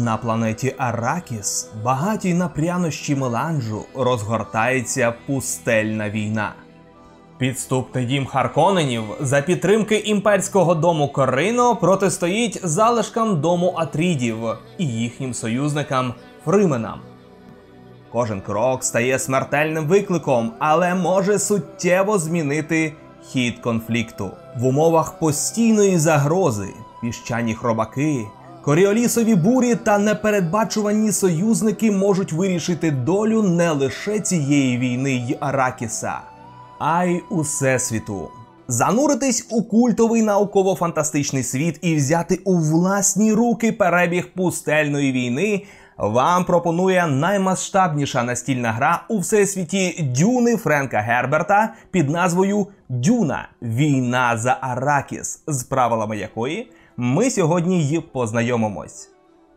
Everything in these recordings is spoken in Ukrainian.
На планеті Аракіс, багатій на прянощі меланжу, розгортається пустельна війна. Підступний дім Харконенів за підтримки імперського дому Корино протистоїть залишкам дому Атрідів і їхнім союзникам Фрименам. Кожен крок стає смертельним викликом, але може суттєво змінити хід конфлікту в умовах постійної загрози, піщані хробаки. Коріолісові бурі та непередбачувані союзники можуть вирішити долю не лише цієї війни й Аракіса, а й усесвіту. Зануритись у культовий науково-фантастичний світ і взяти у власні руки перебіг пустельної війни. Вам пропонує наймасштабніша настільна гра у всесвіті Дюни Френка Герберта під назвою Дюна Війна за Аракіс, з правилами якої ми сьогодні її познайомимось.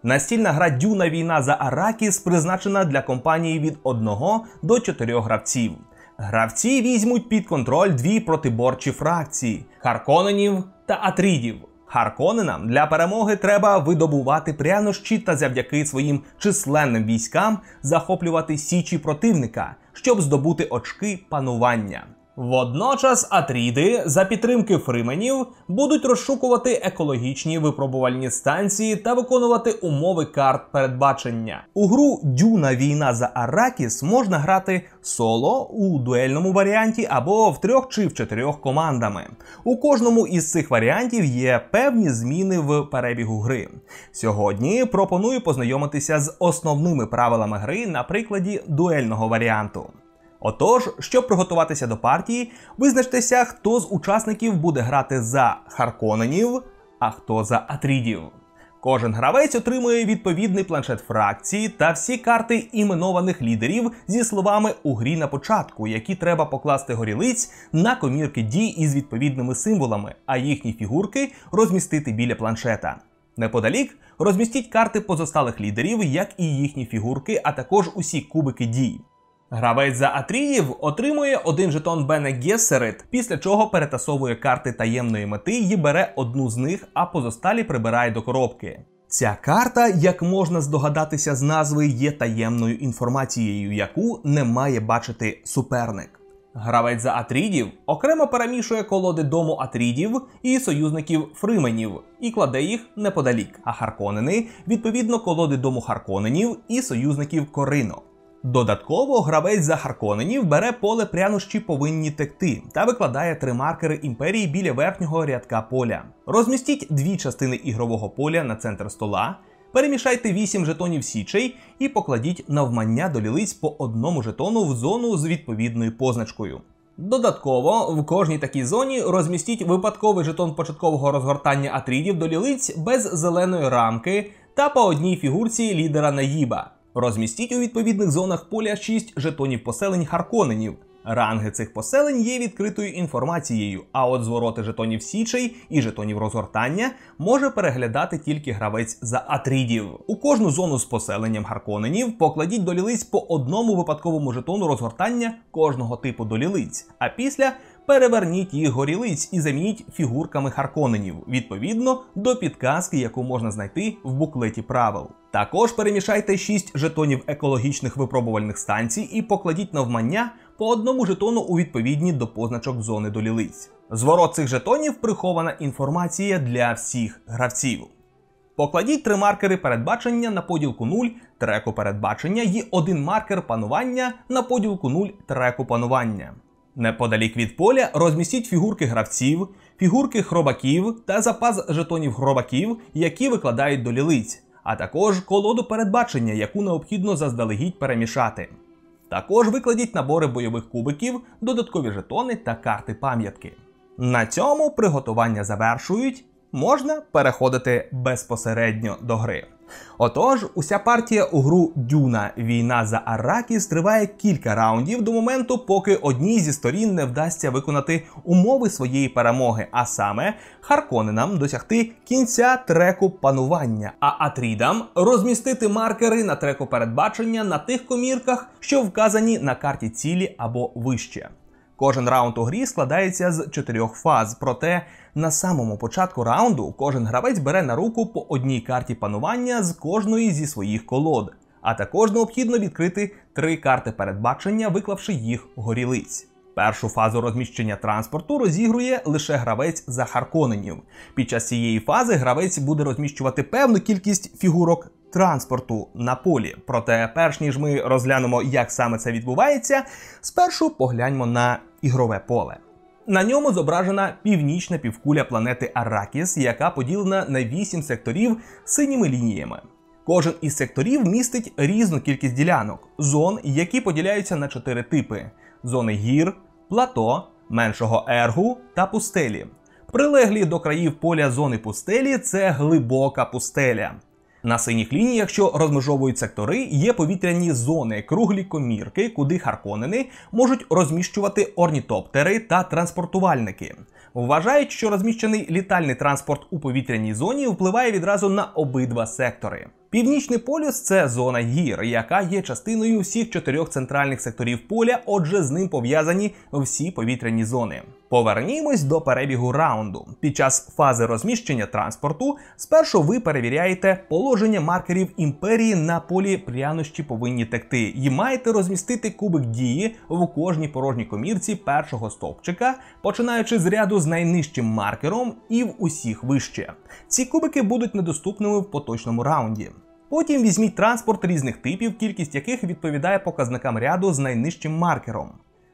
Настільна гра Дюна війна за Аракіс призначена для компанії від 1 до 4 гравців. Гравці візьмуть під контроль дві протиборчі фракції Харконенів та Атрідів. Харконенам для перемоги треба видобувати прянощі та завдяки своїм численним військам захоплювати січі противника, щоб здобути очки панування. Водночас Атріди за підтримки фрименів будуть розшукувати екологічні випробувальні станції та виконувати умови карт передбачення. У гру Дюна війна за Аракіс можна грати соло у дуельному варіанті або в трьох чи в чотирьох командами. У кожному із цих варіантів є певні зміни в перебігу гри. Сьогодні пропоную познайомитися з основними правилами гри на прикладі дуельного варіанту. Отож, щоб приготуватися до партії, визначтеся, хто з учасників буде грати за Харконенів, а хто за Атрідів. Кожен гравець отримує відповідний планшет фракції та всі карти іменованих лідерів зі словами у грі на початку, які треба покласти горілиць на комірки дій із відповідними символами, а їхні фігурки розмістити біля планшета. Неподалік розмістіть карти позосталих лідерів, як і їхні фігурки, а також усі кубики дій. Гравець за Атріїв отримує один жетон Бене Гессерит, після чого перетасовує карти таємної мети і бере одну з них, а позосталі прибирає до коробки. Ця карта, як можна здогадатися з назви, є таємною інформацією, яку не має бачити суперник. Гравець за Атрідів окремо перемішує колоди дому Атрідів і союзників Фрименів і кладе їх неподалік, а Харконени відповідно колоди дому Харконенів і союзників Корино. Додатково гравець за Харконенів бере поле прянощі повинні текти та викладає три маркери імперії біля верхнього рядка поля. Розмістіть дві частини ігрового поля на центр стола, перемішайте вісім жетонів січей і покладіть навмання до лілиць по одному жетону в зону з відповідною позначкою. Додатково в кожній такій зоні розмістіть випадковий жетон початкового розгортання атрідів до лілиць без зеленої рамки та по одній фігурці лідера наїба. Розмістіть у відповідних зонах поля 6 жетонів поселень Харконенів. Ранги цих поселень є відкритою інформацією, а от звороти жетонів січей і жетонів розгортання може переглядати тільки гравець за атрідів. У кожну зону з поселенням Харконенів покладіть долілиць по одному випадковому жетону розгортання кожного типу долілиць, а після переверніть їх горілиць і замініть фігурками харконенів відповідно до підказки, яку можна знайти в буклеті правил. Також перемішайте 6 жетонів екологічних випробувальних станцій і покладіть навмання по одному жетону у відповідні до позначок зони до лілиць. Зворот цих жетонів прихована інформація для всіх гравців. Покладіть три маркери передбачення на поділку 0 треку передбачення і один маркер панування на поділку 0 треку панування. Неподалік від поля розмістіть фігурки гравців, фігурки хробаків та запас жетонів хробаків, які викладають до лілиць, а також колоду передбачення, яку необхідно заздалегідь перемішати. Також викладіть набори бойових кубиків, додаткові жетони та карти пам'ятки. На цьому приготування завершують, можна переходити безпосередньо до гри. Отож, уся партія у гру Дюна Війна за Аракіс триває кілька раундів до моменту, поки одній зі сторін не вдасться виконати умови своєї перемоги, а саме Харконенам досягти кінця треку панування, а Атрідам розмістити маркери на треку передбачення на тих комірках, що вказані на карті цілі або вище. Кожен раунд у грі складається з чотирьох фаз, проте на самому початку раунду кожен гравець бере на руку по одній карті панування з кожної зі своїх колод, а також необхідно відкрити три карти передбачення, виклавши їх горілиць. Першу фазу розміщення транспорту розігрує лише гравець за Харконенів. Під час цієї фази гравець буде розміщувати певну кількість фігурок транспорту на полі. Проте, перш ніж ми розглянемо, як саме це відбувається, спершу погляньмо на ігрове поле. На ньому зображена північна півкуля планети Аракіс, яка поділена на 8 секторів синіми лініями. Кожен із секторів містить різну кількість ділянок, зон, які поділяються на чотири типи: зони гір, плато, меншого ергу та пустелі. Прилеглі до країв поля зони пустелі це глибока пустеля. На синіх лініях, що розмежовують сектори, є повітряні зони, круглі комірки, куди харконени можуть розміщувати орнітоптери та транспортувальники. Вважають, що розміщений літальний транспорт у повітряній зоні впливає відразу на обидва сектори. Північний полюс це зона гір, яка є частиною всіх чотирьох центральних секторів поля, отже, з ним пов'язані всі повітряні зони. Повернімось до перебігу раунду. Під час фази розміщення транспорту спершу ви перевіряєте положення маркерів імперії на полі прянощі повинні текти, і маєте розмістити кубик дії в кожній порожній комірці першого стовпчика, починаючи з ряду з найнижчим маркером і в усіх вище. Ці кубики будуть недоступними в поточному раунді. Потім візьміть транспорт різних типів, кількість яких відповідає показникам ряду з найнижчим маркером.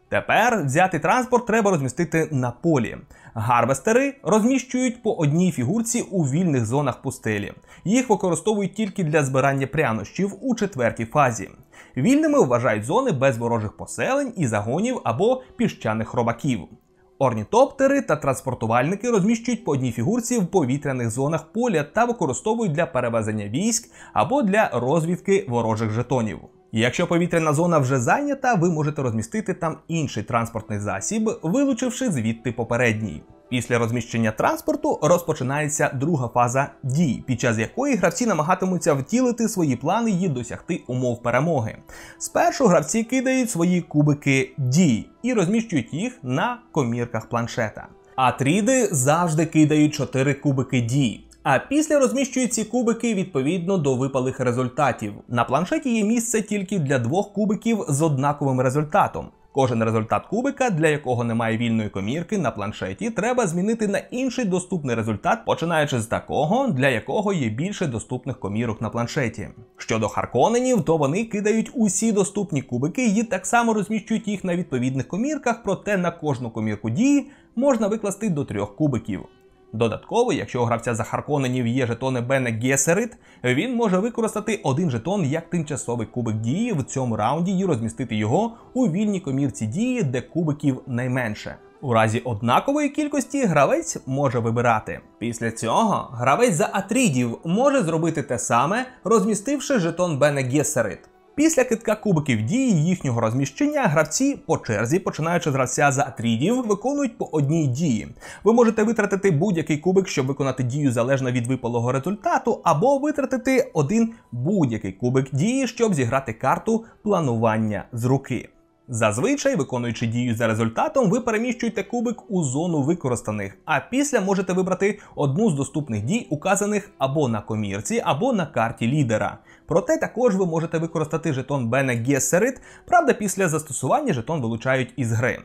Тепер взяти транспорт треба розмістити на полі. Гарвестери розміщують по одній фігурці у вільних зонах пустелі. Їх використовують тільки для збирання прянощів у четвертій фазі. Вільними вважають зони без ворожих поселень і загонів або піщаних хробаків. Орнітоптери та транспортувальники розміщують по одній фігурці в повітряних зонах поля та використовують для перевезення військ або для розвідки ворожих жетонів. якщо повітряна зона вже зайнята, ви можете розмістити там інший транспортний засіб, вилучивши звідти попередній. Після розміщення транспорту розпочинається друга фаза дій, під час якої гравці намагатимуться втілити свої плани і досягти умов перемоги. Спершу гравці кидають свої кубики дій і розміщують їх на комірках планшета. Атріди завжди кидають 4 кубики дій. А після розміщують ці кубики відповідно до випалих результатів. На планшеті є місце тільки для двох кубиків з однаковим результатом. Кожен результат кубика, для якого немає вільної комірки на планшеті, треба змінити на інший доступний результат, починаючи з такого, для якого є більше доступних комірок на планшеті. Щодо харконенів, то вони кидають усі доступні кубики і так само розміщують їх на відповідних комірках, проте на кожну комірку дії можна викласти до трьох кубиків. Додатково, якщо у гравця захарконенів є жетони Бене Гесерит, він може використати один жетон як тимчасовий кубик дії в цьому раунді і розмістити його у вільній комірці дії, де кубиків найменше. У разі однакової кількості гравець може вибирати. Після цього гравець за Атрідів може зробити те саме, розмістивши жетон Бене Гесерит. Після китка кубиків дії їхнього розміщення гравці по черзі, починаючи з гравця за трідів, виконують по одній дії. Ви можете витратити будь-який кубик, щоб виконати дію залежно від випалого результату, або витратити один будь-який кубик дії, щоб зіграти карту планування з руки. Зазвичай, виконуючи дію за результатом, ви переміщуєте кубик у зону використаних, а після можете вибрати одну з доступних дій, указаних або на комірці, або на карті лідера. Проте також ви можете використати жетон Бена Гессерит, правда, після застосування жетон вилучають із гри.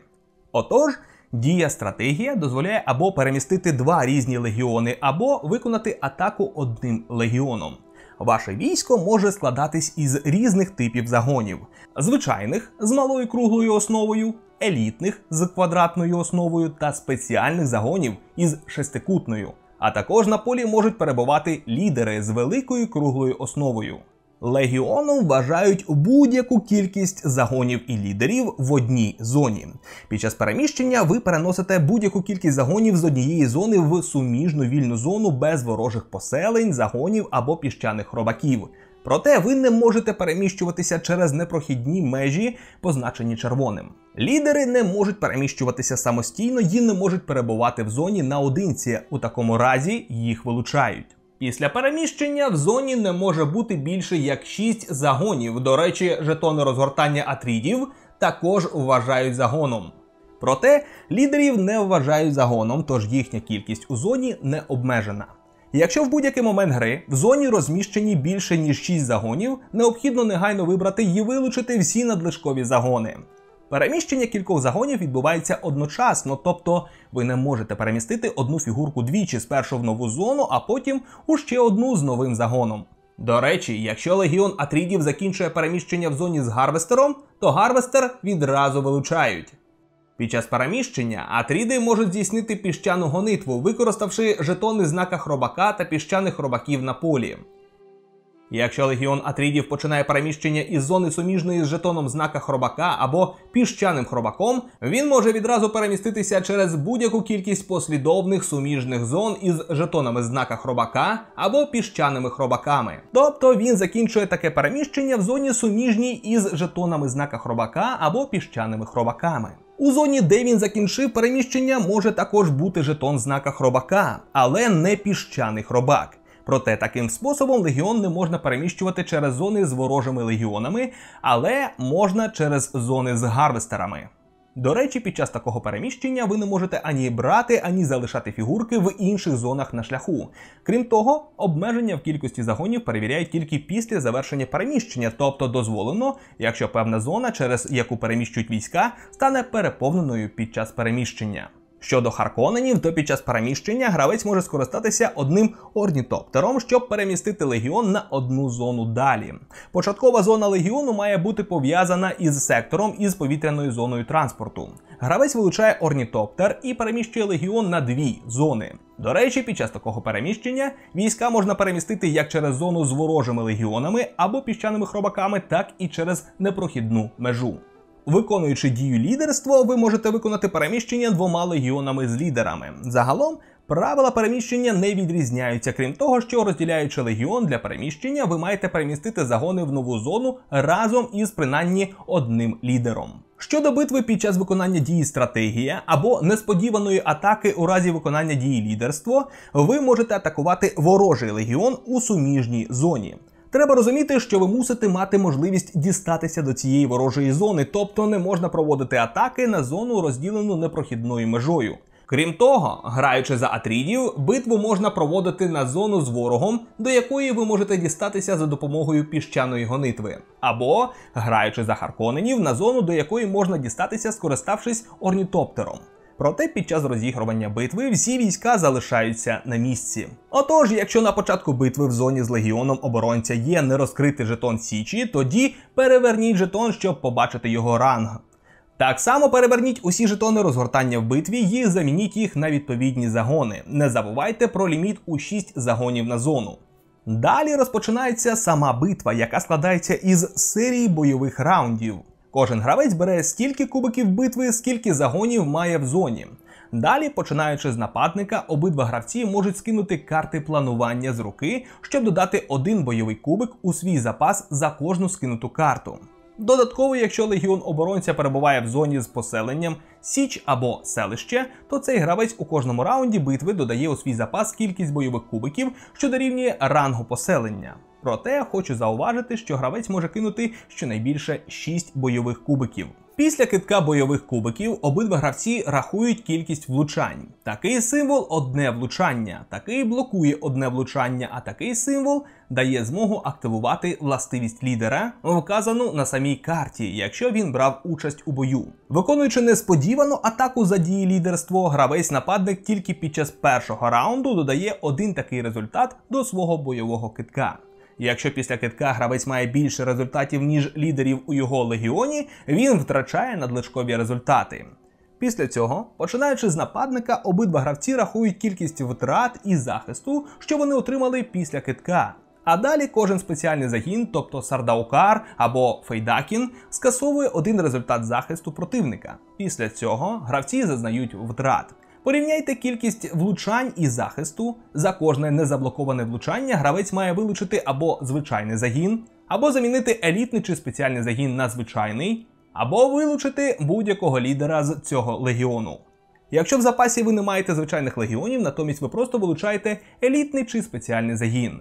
Отож. Дія стратегія дозволяє або перемістити два різні легіони, або виконати атаку одним легіоном. Ваше військо може складатись із різних типів загонів: звичайних з малою круглою основою, елітних з квадратною основою та спеціальних загонів із шестикутною. А також на полі можуть перебувати лідери з великою круглою основою. Легіоном вважають будь-яку кількість загонів і лідерів в одній зоні. Під час переміщення ви переносите будь-яку кількість загонів з однієї зони в суміжну вільну зону без ворожих поселень, загонів або піщаних робаків. Проте ви не можете переміщуватися через непрохідні межі, позначені червоним. Лідери не можуть переміщуватися самостійно і не можуть перебувати в зоні наодинці. У такому разі їх вилучають. Після переміщення в зоні не може бути більше як 6 загонів. До речі, жетони розгортання атрідів також вважають загоном. Проте лідерів не вважають загоном, тож їхня кількість у зоні не обмежена. Якщо в будь-який момент гри в зоні розміщені більше ніж 6 загонів, необхідно негайно вибрати і вилучити всі надлишкові загони. Переміщення кількох загонів відбувається одночасно, тобто ви не можете перемістити одну фігурку двічі спершу в нову зону, а потім у ще одну з новим загоном. До речі, якщо легіон Атрідів закінчує переміщення в зоні з гарвестером, то гарвестер відразу вилучають. Під час переміщення Атріди можуть здійснити піщану гонитву, використавши жетони знака хробака та піщаних хробаків на полі. Якщо легіон Атрідів починає переміщення із зони суміжної з жетоном знака хробака або піщаним хробаком, він може відразу переміститися через будь-яку кількість послідовних суміжних зон із жетонами знака хробака або піщаними хробаками. Тобто він закінчує таке переміщення в зоні суміжній із жетонами знака хробака або піщаними хробаками. У зоні, де він закінчив переміщення, може також бути жетон знака хробака, але не піщаний хробак. Проте таким способом легіон не можна переміщувати через зони з ворожими легіонами, але можна через зони з гарвестерами. До речі, під час такого переміщення ви не можете ані брати, ані залишати фігурки в інших зонах на шляху. Крім того, обмеження в кількості загонів перевіряють тільки після завершення переміщення, тобто дозволено, якщо певна зона, через яку переміщують війська, стане переповненою під час переміщення. Щодо Харконенів, то під час переміщення гравець може скористатися одним орнітоптером, щоб перемістити легіон на одну зону далі. Початкова зона легіону має бути пов'язана із сектором із повітряною зоною транспорту. Гравець вилучає орнітоптер і переміщує легіон на дві зони. До речі, під час такого переміщення війська можна перемістити як через зону з ворожими легіонами або піщаними хробаками, так і через непрохідну межу. Виконуючи дію лідерство, ви можете виконати переміщення двома легіонами з лідерами. Загалом правила переміщення не відрізняються, крім того, що розділяючи легіон для переміщення, ви маєте перемістити загони в нову зону разом із принаймні одним лідером. Щодо битви під час виконання дії стратегія або несподіваної атаки у разі виконання дії лідерство, ви можете атакувати ворожий легіон у суміжній зоні. Треба розуміти, що ви мусите мати можливість дістатися до цієї ворожої зони, тобто не можна проводити атаки на зону, розділену непрохідною межою. Крім того, граючи за Атрідів, битву можна проводити на зону з ворогом, до якої ви можете дістатися за допомогою піщаної гонитви, або граючи за Харконенів на зону, до якої можна дістатися, скориставшись орнітоптером. Проте під час розігрування битви всі війська залишаються на місці. Отож, якщо на початку битви в зоні з легіоном оборонця є нерозкритий жетон Січі, тоді переверніть жетон, щоб побачити його ранг. Так само переверніть усі жетони розгортання в битві і замініть їх на відповідні загони. Не забувайте про ліміт у 6 загонів на зону. Далі розпочинається сама битва, яка складається із серії бойових раундів. Кожен гравець бере стільки кубиків битви, скільки загонів має в зоні. Далі, починаючи з нападника, обидва гравці можуть скинути карти планування з руки, щоб додати один бойовий кубик у свій запас за кожну скинуту карту. Додатково, якщо легіон оборонця перебуває в зоні з поселенням Січ або селище, то цей гравець у кожному раунді битви додає у свій запас кількість бойових кубиків, що дорівнює рангу поселення. Проте хочу зауважити, що гравець може кинути щонайбільше 6 бойових кубиків. Після китка бойових кубиків обидва гравці рахують кількість влучань. Такий символ одне влучання, такий блокує одне влучання, а такий символ дає змогу активувати властивість лідера, вказану на самій карті, якщо він брав участь у бою. Виконуючи несподівану атаку за дії лідерство, гравець нападник тільки під час першого раунду додає один такий результат до свого бойового китка. Якщо після китка гравець має більше результатів, ніж лідерів у його легіоні, він втрачає надлишкові результати. Після цього, починаючи з нападника, обидва гравці рахують кількість втрат і захисту, що вони отримали після китка. А далі кожен спеціальний загін, тобто Сардаукар або Фейдакін, скасовує один результат захисту противника. Після цього гравці зазнають втрат. Порівняйте кількість влучань і захисту. За кожне незаблоковане влучання гравець має вилучити або звичайний загін, або замінити елітний чи спеціальний загін на звичайний, або вилучити будь-якого лідера з цього легіону. Якщо в запасі ви не маєте звичайних легіонів, натомість ви просто вилучаєте елітний чи спеціальний загін.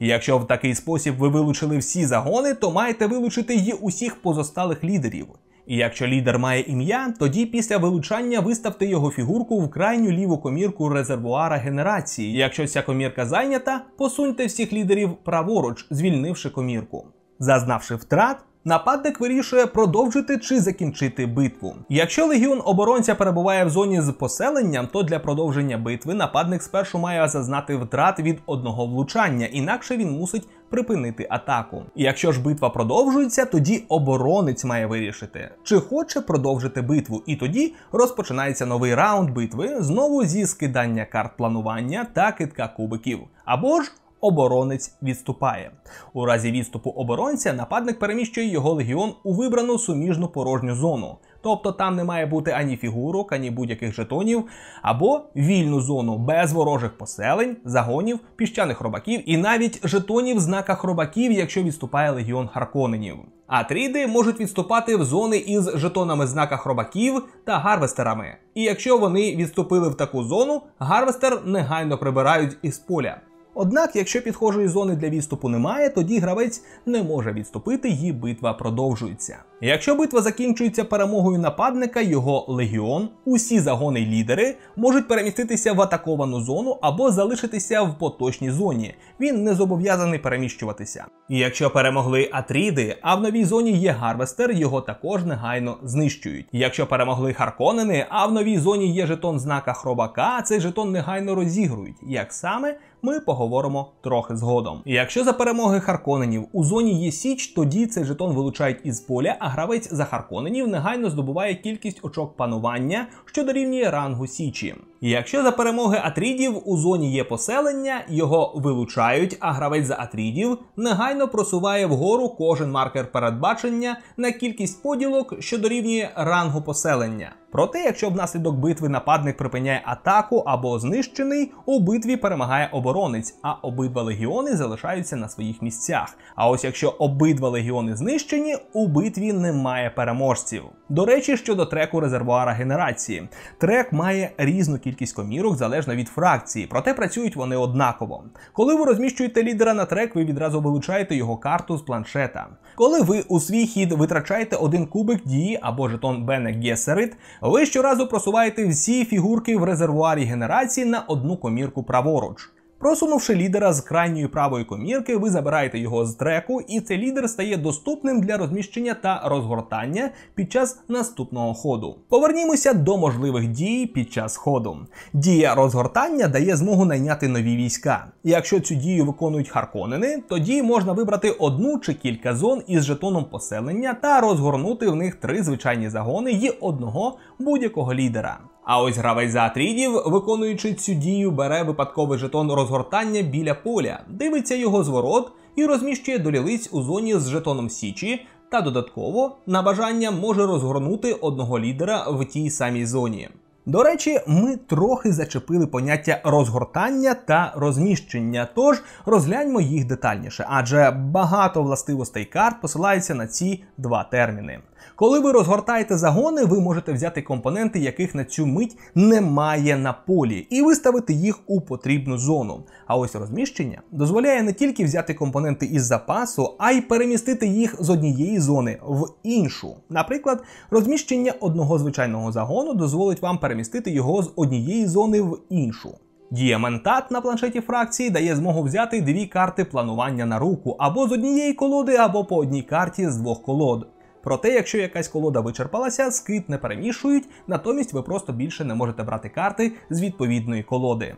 І якщо в такий спосіб ви вилучили всі загони, то маєте вилучити й усіх позосталих лідерів. І якщо лідер має ім'я, тоді після вилучання виставте його фігурку в крайню ліву комірку резервуара генерації. якщо ця комірка зайнята, посуньте всіх лідерів праворуч, звільнивши комірку. Зазнавши втрат, нападник вирішує продовжити чи закінчити битву. Якщо легіон оборонця перебуває в зоні з поселенням, то для продовження битви нападник спершу має зазнати втрат від одного влучання, інакше він мусить. Припинити атаку. І якщо ж битва продовжується, тоді оборонець має вирішити, чи хоче продовжити битву. І тоді розпочинається новий раунд битви знову зі скидання карт планування та китка кубиків, або ж оборонець відступає. У разі відступу оборонця нападник переміщує його легіон у вибрану суміжну порожню зону. Тобто там не має бути ані фігурок, ані будь-яких жетонів, або вільну зону без ворожих поселень, загонів, піщаних робаків і навіть жетонів знака робаків, якщо відступає легіон Харконенів. Атріди можуть відступати в зони із жетонами знака хробаків та гарвестерами. І якщо вони відступили в таку зону, гарвестер негайно прибирають із поля. Однак, якщо підхожої зони для відступу немає, тоді гравець не може відступити, її битва продовжується. Якщо битва закінчується перемогою нападника, його легіон, усі загони й лідери можуть переміститися в атаковану зону або залишитися в поточній зоні. Він не зобов'язаний переміщуватися. І якщо перемогли Атріди, а в новій зоні є Гарвестер, його також негайно знищують. якщо перемогли Харконени, а в новій зоні є жетон знака Хробака, цей жетон негайно розігрують. Як саме ми поговоримо трохи згодом. Якщо за перемоги Харконенів у зоні є Січ, тоді цей жетон вилучають із поля, а гравець за Харконенів негайно здобуває кількість очок панування, що дорівнює рангу Січі. Якщо за перемоги Атрідів у зоні є поселення, його вилучають, а гравець за Атрідів негайно просуває вгору кожен маркер передбачення на кількість поділок, що дорівнює рангу поселення. Проте, якщо внаслідок битви нападник припиняє атаку або знищений, у битві перемагає оборонець, а обидва легіони залишаються на своїх місцях. А ось якщо обидва легіони знищені, у битві немає переможців. До речі, щодо треку резервуара генерації, трек має різну кількість комірок залежно від фракції, проте працюють вони однаково. Коли ви розміщуєте лідера на трек, ви відразу вилучаєте його карту з планшета. Коли ви у свій хід витрачаєте один кубик дії або жетон Бене Гессерит, ви щоразу просуваєте всі фігурки в резервуарі генерації на одну комірку праворуч. Просунувши лідера з крайньої правої комірки, ви забираєте його з треку, і цей лідер стає доступним для розміщення та розгортання під час наступного ходу. Повернімося до можливих дій під час ходу. Дія розгортання дає змогу найняти нові війська. Якщо цю дію виконують харконени, тоді можна вибрати одну чи кілька зон із жетоном поселення та розгорнути в них три звичайні загони і одного будь-якого лідера. А ось гравець за Атрідів, виконуючи цю дію, бере випадковий жетон розгортання біля поля, дивиться його зворот і розміщує долілиць у зоні з жетоном Січі. Та додатково на бажання може розгорнути одного лідера в тій самій зоні. До речі, ми трохи зачепили поняття розгортання та розміщення, тож розгляньмо їх детальніше, адже багато властивостей карт посилається на ці два терміни. Коли ви розгортаєте загони, ви можете взяти компоненти, яких на цю мить немає на полі, і виставити їх у потрібну зону. А ось розміщення дозволяє не тільки взяти компоненти із запасу, а й перемістити їх з однієї зони в іншу. Наприклад, розміщення одного звичайного загону дозволить вам перемістити його з однієї зони в іншу. Діамантат на планшеті фракції дає змогу взяти дві карти планування на руку або з однієї колоди, або по одній карті з двох колод. Проте, якщо якась колода вичерпалася, скит не перемішують, натомість ви просто більше не можете брати карти з відповідної колоди.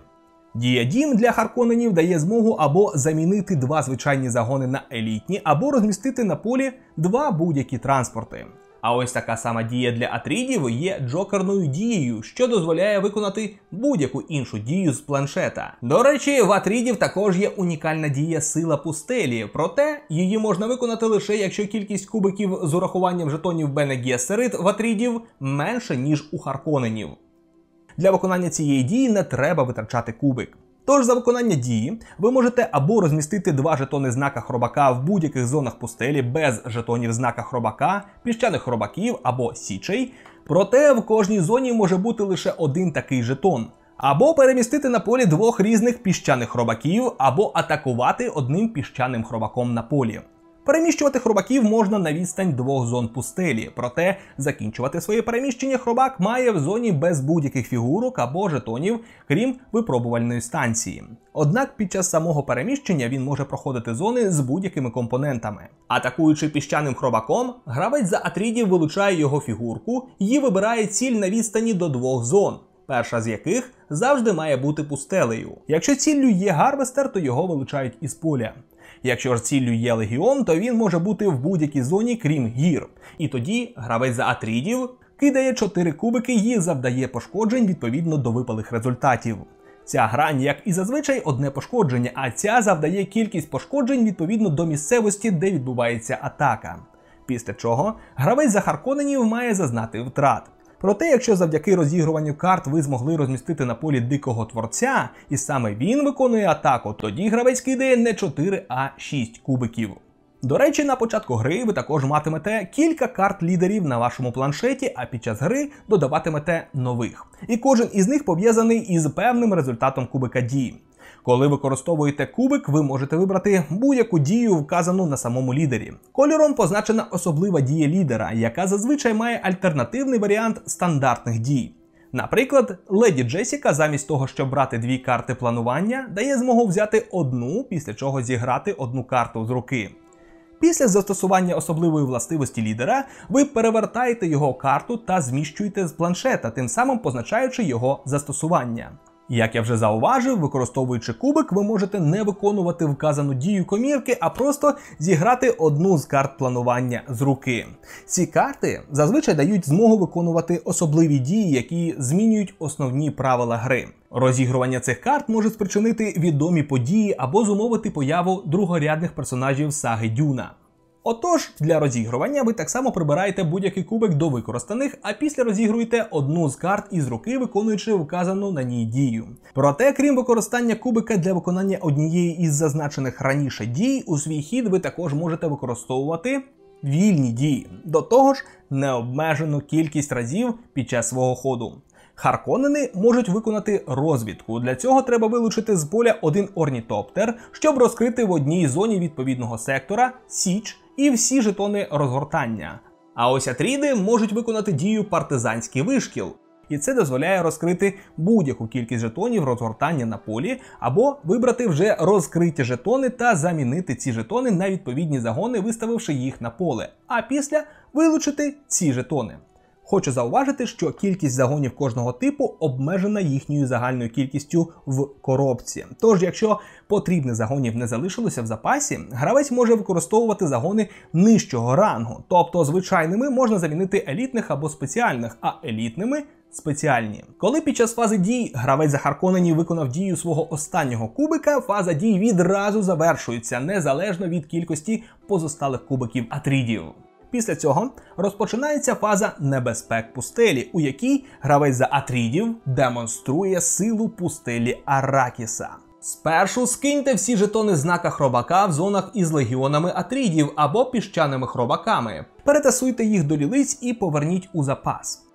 Діадім для Харконенів дає змогу або замінити два звичайні загони на елітні, або розмістити на полі два будь-які транспорти. А ось така сама дія для Атрідів є джокерною дією, що дозволяє виконати будь-яку іншу дію з планшета. До речі, в Атрідів також є унікальна дія сила пустелі, проте її можна виконати лише якщо кількість кубиків з урахуванням жетонів Бене Гессерит в Атрідів менше ніж у Харконенів. Для виконання цієї дії не треба витрачати кубик. Тож за виконання дії ви можете або розмістити два жетони знака хробака в будь-яких зонах пустелі без жетонів знака хробака, піщаних хробаків або січей. Проте в кожній зоні може бути лише один такий жетон. Або перемістити на полі двох різних піщаних хробаків, або атакувати одним піщаним хробаком на полі. Переміщувати хробаків можна на відстань двох зон пустелі, проте закінчувати своє переміщення хробак має в зоні без будь-яких фігурок або жетонів, крім випробувальної станції. Однак під час самого переміщення він може проходити зони з будь-якими компонентами. Атакуючи піщаним хробаком, гравець за Атрідів вилучає його фігурку і вибирає ціль на відстані до двох зон. Перша з яких завжди має бути пустелею. Якщо ціллю є гарвестер, то його вилучають із поля. Якщо ж ціллю є легіон, то він може бути в будь-якій зоні, крім гір. І тоді гравець за Атрідів кидає 4 кубики і завдає пошкоджень відповідно до випалих результатів. Ця грань, як і зазвичай, одне пошкодження, а ця завдає кількість пошкоджень відповідно до місцевості, де відбувається атака. Після чого гравець за Харконенів має зазнати втрат. Проте, якщо завдяки розігруванню карт ви змогли розмістити на полі дикого творця, і саме він виконує атаку, тоді гравець кидає не 4, а 6 кубиків. До речі, на початку гри ви також матимете кілька карт лідерів на вашому планшеті, а під час гри додаватимете нових. І кожен із них пов'язаний із певним результатом кубика дії. Коли використовуєте кубик, ви можете вибрати будь-яку дію, вказану на самому лідері. Кольором позначена особлива дія лідера, яка зазвичай має альтернативний варіант стандартних дій. Наприклад, леді Джесіка, замість того, щоб брати дві карти планування, дає змогу взяти одну, після чого зіграти одну карту з руки. Після застосування особливої властивості лідера, ви перевертаєте його карту та зміщуєте з планшета, тим самим позначаючи його застосування. Як я вже зауважив, використовуючи кубик, ви можете не виконувати вказану дію комірки, а просто зіграти одну з карт планування з руки. Ці карти зазвичай дають змогу виконувати особливі дії, які змінюють основні правила гри. Розігрування цих карт може спричинити відомі події або зумовити появу другорядних персонажів саги Дюна. Отож, для розігрування ви так само прибираєте будь-який кубик до використаних, а після розігруєте одну з карт із руки, виконуючи вказану на ній дію. Проте, крім використання кубика для виконання однієї із зазначених раніше дій, у свій хід ви також можете використовувати вільні дії, до того ж, необмежену кількість разів під час свого ходу. Харконени можуть виконати розвідку. Для цього треба вилучити з поля один орнітоптер, щоб розкрити в одній зоні відповідного сектора січ і всі жетони розгортання. А ось атріди можуть виконати дію партизанський вишкіл, і це дозволяє розкрити будь-яку кількість жетонів розгортання на полі, або вибрати вже розкриті жетони та замінити ці жетони на відповідні загони, виставивши їх на поле, а після вилучити ці жетони. Хочу зауважити, що кількість загонів кожного типу обмежена їхньою загальною кількістю в коробці. Тож, якщо потрібних загонів не залишилося в запасі, гравець може використовувати загони нижчого рангу, тобто звичайними можна замінити елітних або спеціальних, а елітними. Спеціальні. Коли під час фази дій гравець Захарконені виконав дію свого останнього кубика, фаза дій відразу завершується незалежно від кількості позосталих кубиків атрідів. Після цього розпочинається фаза небезпек пустелі, у якій гравець за Атрідів демонструє силу пустелі Аракіса. Спершу скиньте всі жетони знака хробака в зонах із легіонами Атрідів або піщаними хробаками. Перетасуйте їх до лілиць і поверніть у запас.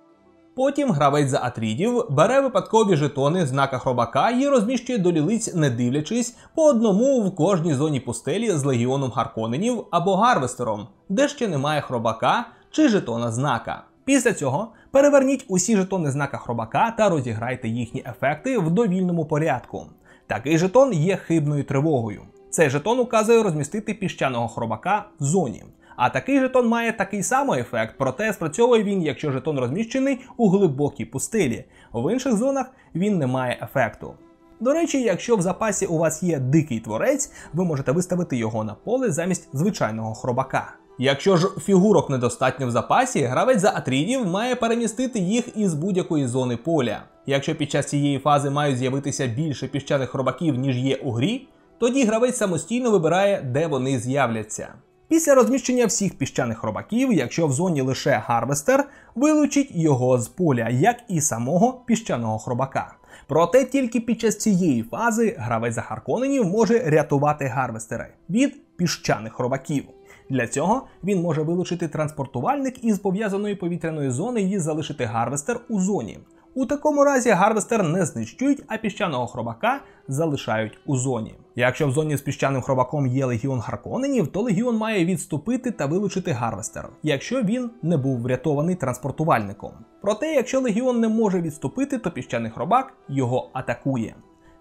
Потім гравець за Атрідів бере випадкові жетони знака хробака і розміщує до лілиць, не дивлячись, по одному в кожній зоні пустелі з легіоном Гарконенів або Гарвестером, де ще немає хробака чи жетона знака. Після цього переверніть усі жетони знака хробака та розіграйте їхні ефекти в довільному порядку. Такий жетон є хибною тривогою. Цей жетон указує розмістити піщаного хробака в зоні. А такий жетон має такий самий ефект, проте спрацьовує він, якщо жетон розміщений у глибокій пустелі. В інших зонах він не має ефекту. До речі, якщо в запасі у вас є дикий творець, ви можете виставити його на поле замість звичайного хробака. Якщо ж фігурок недостатньо в запасі, гравець за атрідів має перемістити їх із будь-якої зони поля. Якщо під час цієї фази мають з'явитися більше піщаних хробаків, ніж є у грі, тоді гравець самостійно вибирає, де вони з'являться. Після розміщення всіх піщаних хробаків, якщо в зоні лише Гарвестер, вилучить його з поля, як і самого піщаного хробака. Проте тільки під час цієї фази гравець захарконенів може рятувати гарвестери від піщаних хробаків. Для цього він може вилучити транспортувальник із пов'язаної повітряної зони і залишити гарвестер у зоні. У такому разі гарвестер не знищують, а піщаного хробака залишають у зоні. Якщо в зоні з піщаним хробаком є легіон Харконенів, то легіон має відступити та вилучити Гарвестер, якщо він не був врятований транспортувальником. Проте, якщо легіон не може відступити, то піщаний хробак його атакує.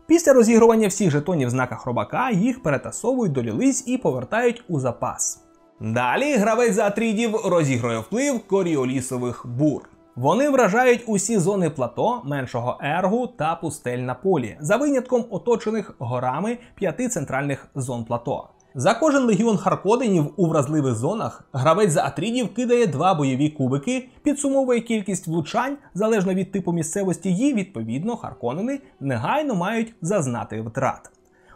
Після розігрування всіх жетонів знака хробака їх перетасовують до лілиць і повертають у запас. Далі гравець за Атрідів розігрує вплив коріолісових бур. Вони вражають усі зони плато, меншого ергу та пустель на полі, за винятком оточених горами п'яти центральних зон плато. За кожен легіон харкоденів у вразливих зонах гравець за Атрідів кидає два бойові кубики, підсумовує кількість влучань залежно від типу місцевості її, відповідно, харконини негайно мають зазнати втрат.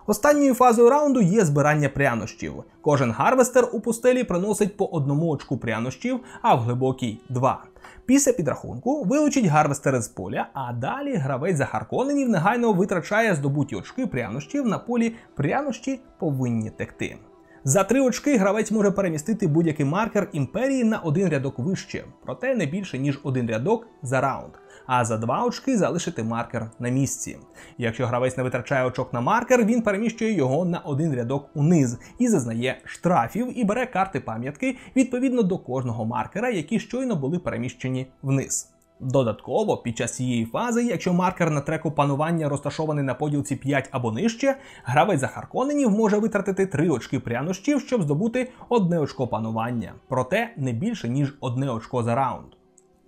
Останньою фазою раунду є збирання прянощів. Кожен гарвестер у пустелі приносить по одному очку прянощів, а в глибокій два. Після підрахунку вилучить гарвестери з поля, а далі гравець Захарконенів негайно витрачає здобуті очки прянощів на полі прянощі повинні текти. За три очки гравець може перемістити будь-який маркер імперії на один рядок вище, проте не більше ніж один рядок за раунд а за два очки залишити маркер на місці. Якщо гравець не витрачає очок на маркер, він переміщує його на один рядок униз і зазнає штрафів і бере карти пам'ятки відповідно до кожного маркера, які щойно були переміщені вниз. Додатково, під час цієї фази, якщо маркер на треку панування розташований на поділці 5 або нижче, гравець захарконенів може витратити 3 очки прянощів, щоб здобути одне очко панування, проте не більше ніж одне очко за раунд.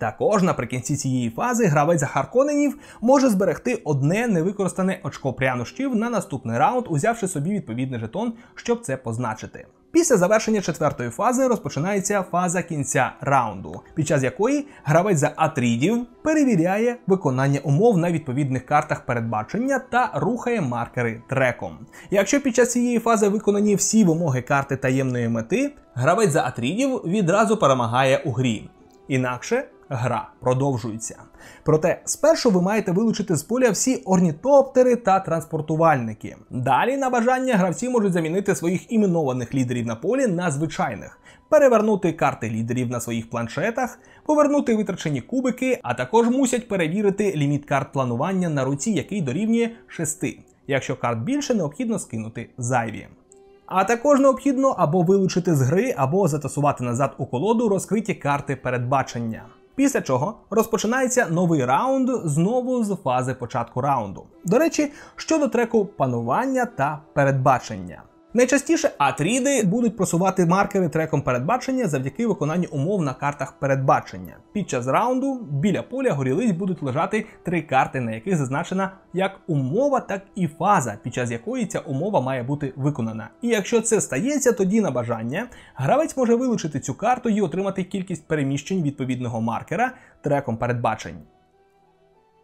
Також наприкінці цієї фази гравець Харконенів може зберегти одне невикористане очко прянощів на наступний раунд, узявши собі відповідний жетон, щоб це позначити. Після завершення четвертої фази розпочинається фаза кінця раунду, під час якої гравець за Атрідів перевіряє виконання умов на відповідних картах передбачення та рухає маркери треком. Якщо під час цієї фази виконані всі вимоги карти таємної мети, гравець за Атрідів відразу перемагає у грі. Інакше гра продовжується. Проте спершу ви маєте вилучити з поля всі орнітоптери та транспортувальники. Далі, на бажання, гравці можуть замінити своїх іменованих лідерів на полі на звичайних, перевернути карти лідерів на своїх планшетах, повернути витрачені кубики, а також мусять перевірити ліміт карт планування на руці, який дорівнює 6. Якщо карт більше, необхідно скинути зайві. А також необхідно або вилучити з гри, або затасувати назад у колоду розкриті карти передбачення. Після чого розпочинається новий раунд знову з фази початку раунду. До речі, щодо треку панування та передбачення. Найчастіше атріди будуть просувати маркери треком передбачення завдяки виконанню умов на картах передбачення. Під час раунду біля поля горілиць будуть лежати три карти, на яких зазначена як умова, так і фаза, під час якої ця умова має бути виконана. І якщо це стається, тоді на бажання гравець може вилучити цю карту і отримати кількість переміщень відповідного маркера треком передбачень.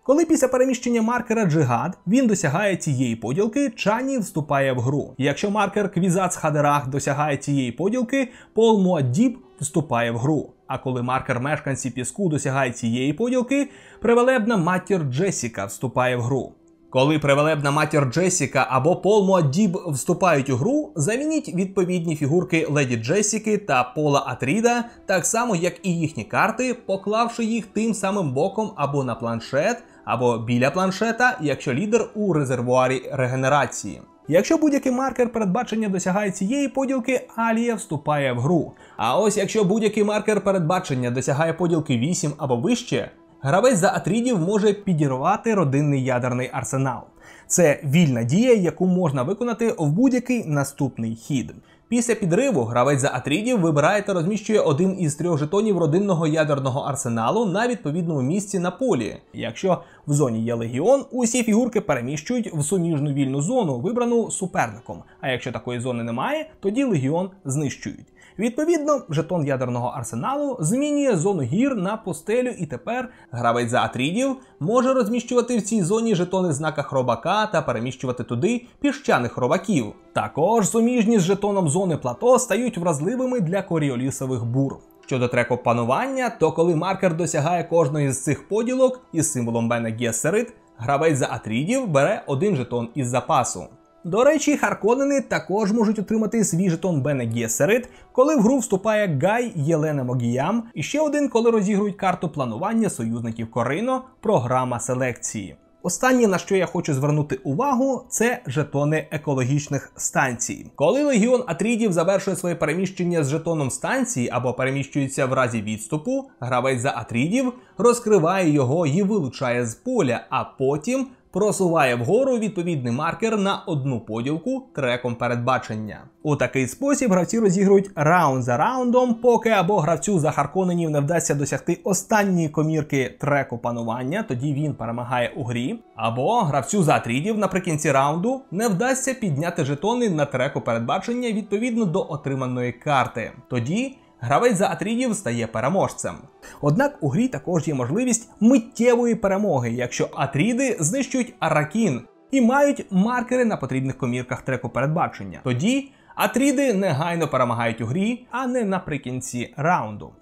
Коли після переміщення маркера джигад він досягає цієї поділки, Чані вступає в гру. Якщо маркер Квізац Хадерах досягає цієї поділки, Пол Муаддіб вступає в гру. А коли маркер мешканці піску досягає цієї поділки, привелебна матір Джесіка вступає в гру. Коли привелебна матір Джесіка або Пол Муаддіб вступають у гру, замініть відповідні фігурки Леді Джесіки та Пола Атріда, так само як і їхні карти, поклавши їх тим самим боком або на планшет або біля планшета, якщо лідер у резервуарі регенерації. Якщо будь-який маркер передбачення досягає цієї поділки, алія вступає в гру. А ось якщо будь-який маркер передбачення досягає поділки 8 або вище, гравець за Атрідів може підірвати родинний ядерний арсенал. Це вільна дія, яку можна виконати в будь-який наступний хід. Після підриву гравець за Атрідів вибирає та розміщує один із трьох жетонів родинного ядерного арсеналу на відповідному місці на полі. Якщо в зоні є легіон, усі фігурки переміщують в суміжну вільну зону, вибрану суперником. А якщо такої зони немає, тоді легіон знищують. Відповідно, жетон ядерного арсеналу змінює зону гір на постелю, і тепер гравець за Атрідів може розміщувати в цій зоні жетони знака хробака та переміщувати туди піщаних хробаків. Також суміжні з жетоном зони плато стають вразливими для коріолісових бур. Щодо треку панування, то коли маркер досягає кожної з цих поділок із символом Бена Гессерит, гравець за Атрідів бере один жетон із запасу. До речі, Харконени також можуть отримати свій жетон Бене Гєсерит, коли в гру вступає Гай Єлена Могіям, і ще один, коли розігрують карту планування союзників Корино, програма селекції. Останнє, на що я хочу звернути увагу, це жетони екологічних станцій. Коли легіон Атрідів завершує своє переміщення з жетоном станції або переміщується в разі відступу, гравець за Атрідів розкриває його і вилучає з поля, а потім просуває вгору відповідний маркер на одну поділку треком передбачення. У такий спосіб гравці розігрують раунд за раундом, поки або гравцю за Харконенів не вдасться досягти останньої комірки треку панування, тоді він перемагає у грі, або гравцю за трідів наприкінці раунду не вдасться підняти жетони на треку передбачення відповідно до отриманої карти. Тоді Гравець за атрідів стає переможцем. Однак у грі також є можливість миттєвої перемоги, якщо атріди знищують аракін і мають маркери на потрібних комірках треку передбачення. Тоді атріди негайно перемагають у грі, а не наприкінці раунду.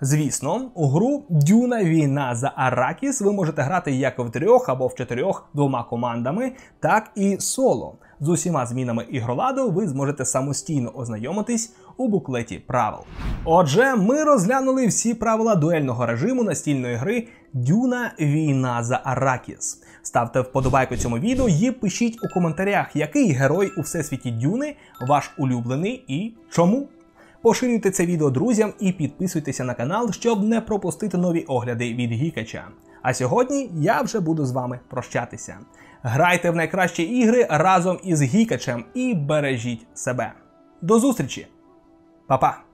Звісно, у гру Дюна війна за Аракіс ви можете грати як в трьох або в чотирьох двома командами, так і соло. З усіма змінами ігроладу ви зможете самостійно ознайомитись у буклеті правил. Отже, ми розглянули всі правила дуельного режиму настільної гри Дюна Війна за Аракіс. Ставте вподобайку цьому відео і пишіть у коментарях, який герой у всесвіті Дюни ваш улюблений і чому. Поширюйте це відео друзям і підписуйтеся на канал, щоб не пропустити нові огляди від Гікача. А сьогодні я вже буду з вами прощатися грайте в найкращі ігри разом із Гікачем і бережіть себе. До зустрічі, Па-па!